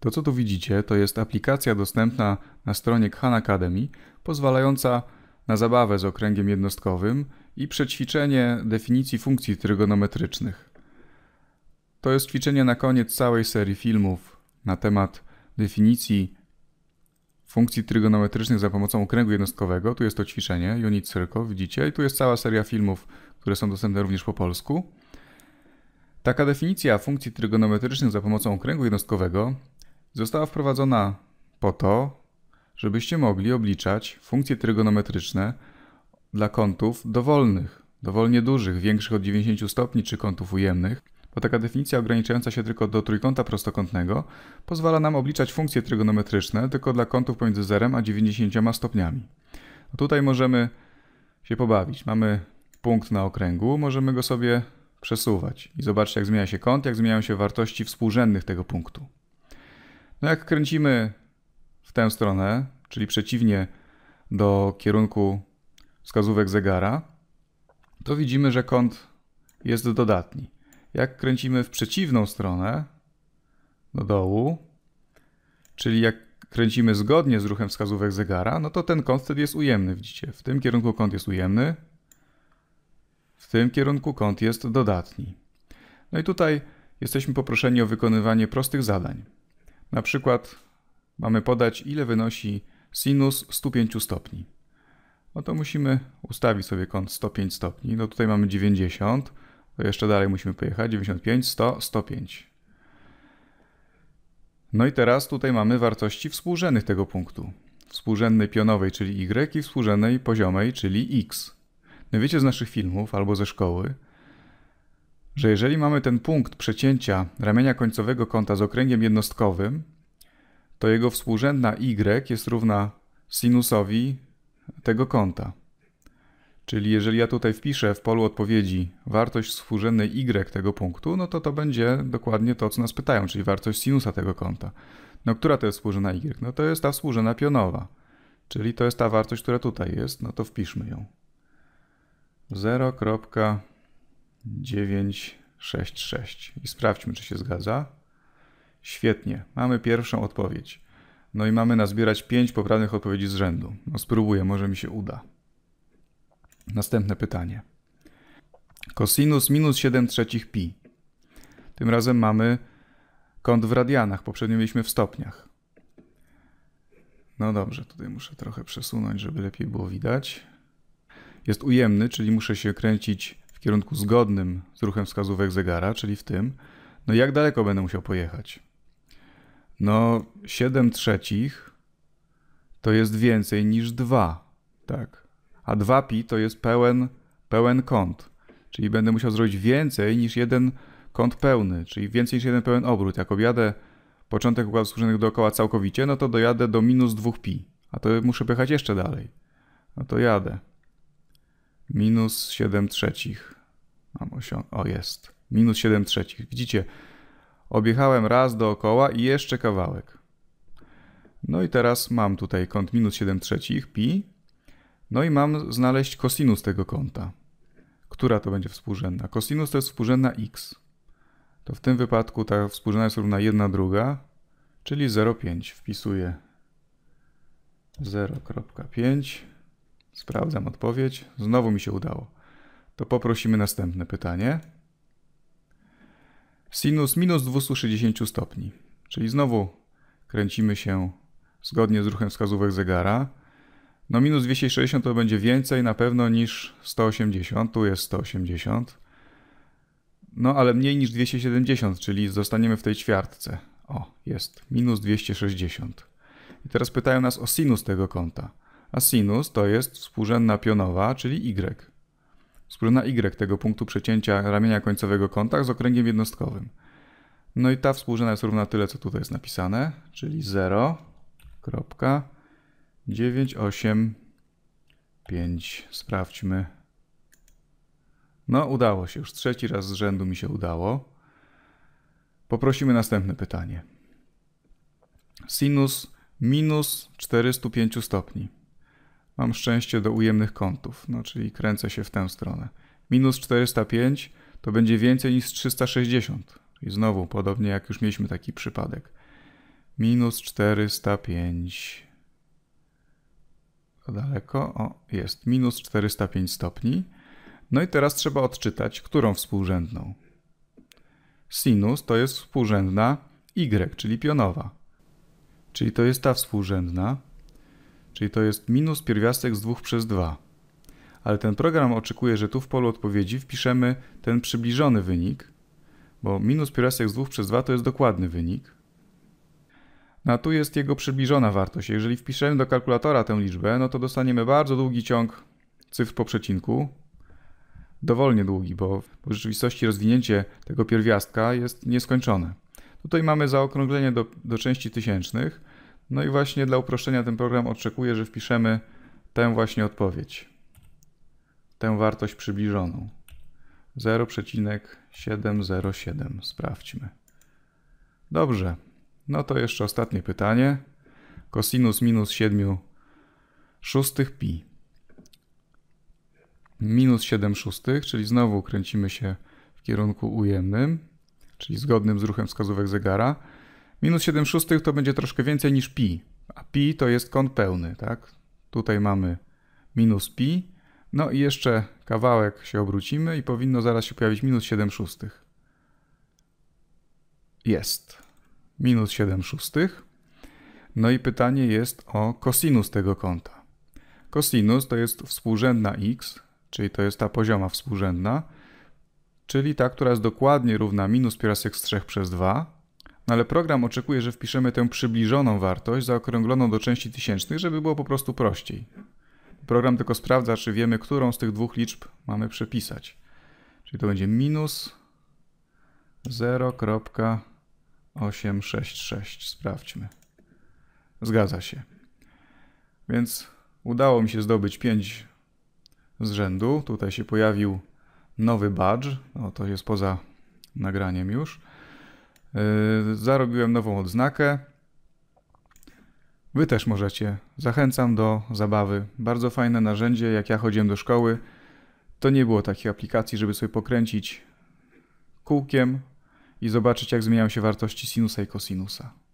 To co tu widzicie to jest aplikacja dostępna na stronie Khan Academy, pozwalająca na zabawę z okręgiem jednostkowym i przećwiczenie definicji funkcji trygonometrycznych. To jest ćwiczenie na koniec całej serii filmów na temat definicji funkcji trygonometrycznych za pomocą okręgu jednostkowego. Tu jest to ćwiczenie, unit circle, widzicie, i tu jest cała seria filmów, które są dostępne również po polsku. Taka definicja funkcji trygonometrycznych za pomocą okręgu jednostkowego została wprowadzona po to, żebyście mogli obliczać funkcje trygonometryczne dla kątów dowolnych, dowolnie dużych, większych od 90 stopni czy kątów ujemnych, bo taka definicja ograniczająca się tylko do trójkąta prostokątnego pozwala nam obliczać funkcje trygonometryczne tylko dla kątów pomiędzy 0 a 90 stopniami. No tutaj możemy się pobawić. Mamy punkt na okręgu, możemy go sobie przesuwać i zobaczcie jak zmienia się kąt, jak zmieniają się wartości współrzędnych tego punktu. No jak kręcimy w tę stronę, czyli przeciwnie do kierunku wskazówek zegara, to widzimy, że kąt jest dodatni. Jak kręcimy w przeciwną stronę, do dołu, czyli jak kręcimy zgodnie z ruchem wskazówek zegara, no to ten kąt wtedy jest ujemny, widzicie. W tym kierunku kąt jest ujemny, w tym kierunku kąt jest dodatni. No i tutaj jesteśmy poproszeni o wykonywanie prostych zadań. Na przykład mamy podać, ile wynosi sinus 105 stopni. No to musimy ustawić sobie kąt 105 stopni. No tutaj mamy 90, to jeszcze dalej musimy pojechać. 95, 100, 105. No i teraz tutaj mamy wartości współrzędnych tego punktu. Współrzędnej pionowej, czyli y i współrzędnej poziomej, czyli x. No wiecie z naszych filmów albo ze szkoły, że jeżeli mamy ten punkt przecięcia ramienia końcowego kąta z okręgiem jednostkowym, to jego współrzędna y jest równa sinusowi tego kąta. Czyli jeżeli ja tutaj wpiszę w polu odpowiedzi wartość współrzędnej y tego punktu, no to to będzie dokładnie to, co nas pytają, czyli wartość sinusa tego kąta. No która to jest współrzędna y? No to jest ta współrzędna pionowa. Czyli to jest ta wartość, która tutaj jest, no to wpiszmy ją. 0. 966 i sprawdźmy, czy się zgadza. Świetnie, mamy pierwszą odpowiedź. No i mamy nazbierać 5 poprawnych odpowiedzi z rzędu. No spróbuję, może mi się uda. Następne pytanie. Kosinus minus 7 trzecich pi. Tym razem mamy kąt w radianach, poprzednio mieliśmy w stopniach. No dobrze, tutaj muszę trochę przesunąć, żeby lepiej było widać. Jest ujemny, czyli muszę się kręcić w kierunku zgodnym z ruchem wskazówek zegara, czyli w tym, no jak daleko będę musiał pojechać? No, 7 trzecich to jest więcej niż 2, tak? A 2 pi to jest pełen, pełen kąt, czyli będę musiał zrobić więcej niż jeden kąt pełny, czyli więcej niż jeden pełen obrót. Jak objadę początek układów skórzanych dookoła całkowicie, no to dojadę do minus 2 pi, a to muszę pojechać jeszcze dalej. No to jadę minus 7 trzecich. Mam osią... O, jest. Minus 7 trzecich. Widzicie, objechałem raz dookoła i jeszcze kawałek. No i teraz mam tutaj kąt minus 7 trzecich, pi. No i mam znaleźć kosinus tego kąta. Która to będzie współrzędna? Kosinus to jest współrzędna x. To w tym wypadku ta współrzędna jest równa 1 druga, czyli 0,5. Wpisuję 0,5 Sprawdzam odpowiedź. Znowu mi się udało. To poprosimy następne pytanie. Sinus minus 260 stopni. Czyli znowu kręcimy się zgodnie z ruchem wskazówek zegara. No minus 260 to będzie więcej na pewno niż 180. Tu jest 180. No ale mniej niż 270, czyli zostaniemy w tej ćwiartce. O, jest minus 260. I teraz pytają nas o sinus tego kąta a sinus to jest współrzędna pionowa, czyli y. Współrzędna y tego punktu przecięcia ramienia końcowego kąta z okręgiem jednostkowym. No i ta współrzędna jest równa tyle, co tutaj jest napisane, czyli 0,985. Sprawdźmy. No, udało się już. Trzeci raz z rzędu mi się udało. Poprosimy następne pytanie. Sinus minus 405 stopni mam szczęście do ujemnych kątów, no czyli kręcę się w tę stronę. Minus 405 to będzie więcej niż 360. I znowu, podobnie jak już mieliśmy taki przypadek. Minus 405. To daleko? O, jest. Minus 405 stopni. No i teraz trzeba odczytać, którą współrzędną. Sinus to jest współrzędna y, czyli pionowa. Czyli to jest ta współrzędna, czyli to jest minus pierwiastek z 2 przez 2. Ale ten program oczekuje, że tu w polu odpowiedzi wpiszemy ten przybliżony wynik, bo minus pierwiastek z 2 przez 2 to jest dokładny wynik. No a tu jest jego przybliżona wartość. Jeżeli wpiszemy do kalkulatora tę liczbę, no to dostaniemy bardzo długi ciąg cyfr po przecinku, dowolnie długi, bo w rzeczywistości rozwinięcie tego pierwiastka jest nieskończone. Tutaj mamy zaokrąglenie do, do części tysięcznych, no i właśnie dla uproszczenia ten program oczekuje, że wpiszemy tę właśnie odpowiedź. Tę wartość przybliżoną. 0,707. Sprawdźmy. Dobrze. No to jeszcze ostatnie pytanie. Kosinus minus 7 szóstych pi. Minus 7 szóstych, czyli znowu kręcimy się w kierunku ujemnym, czyli zgodnym z ruchem wskazówek zegara. Minus 7 szóstych to będzie troszkę więcej niż pi, a pi to jest kąt pełny, tak? Tutaj mamy minus pi, no i jeszcze kawałek się obrócimy i powinno zaraz się pojawić minus 7 szóstych. Jest. Minus 7 szóstych. No i pytanie jest o kosinus tego kąta. Kosinus to jest współrzędna x, czyli to jest ta pozioma współrzędna, czyli ta, która jest dokładnie równa minus pierwiastek z 3 przez 2, no ale program oczekuje, że wpiszemy tę przybliżoną wartość zaokrągloną do części tysięcznych, żeby było po prostu prościej. Program tylko sprawdza, czy wiemy, którą z tych dwóch liczb mamy przepisać. Czyli to będzie minus 0.866. Sprawdźmy. Zgadza się. Więc udało mi się zdobyć 5 z rzędu. Tutaj się pojawił nowy badge. O, to jest poza nagraniem już. Yy, zarobiłem nową odznakę. Wy też możecie. Zachęcam do zabawy. Bardzo fajne narzędzie. Jak ja chodziłem do szkoły, to nie było takich aplikacji, żeby sobie pokręcić kółkiem i zobaczyć, jak zmieniają się wartości sinusa i kosinusa.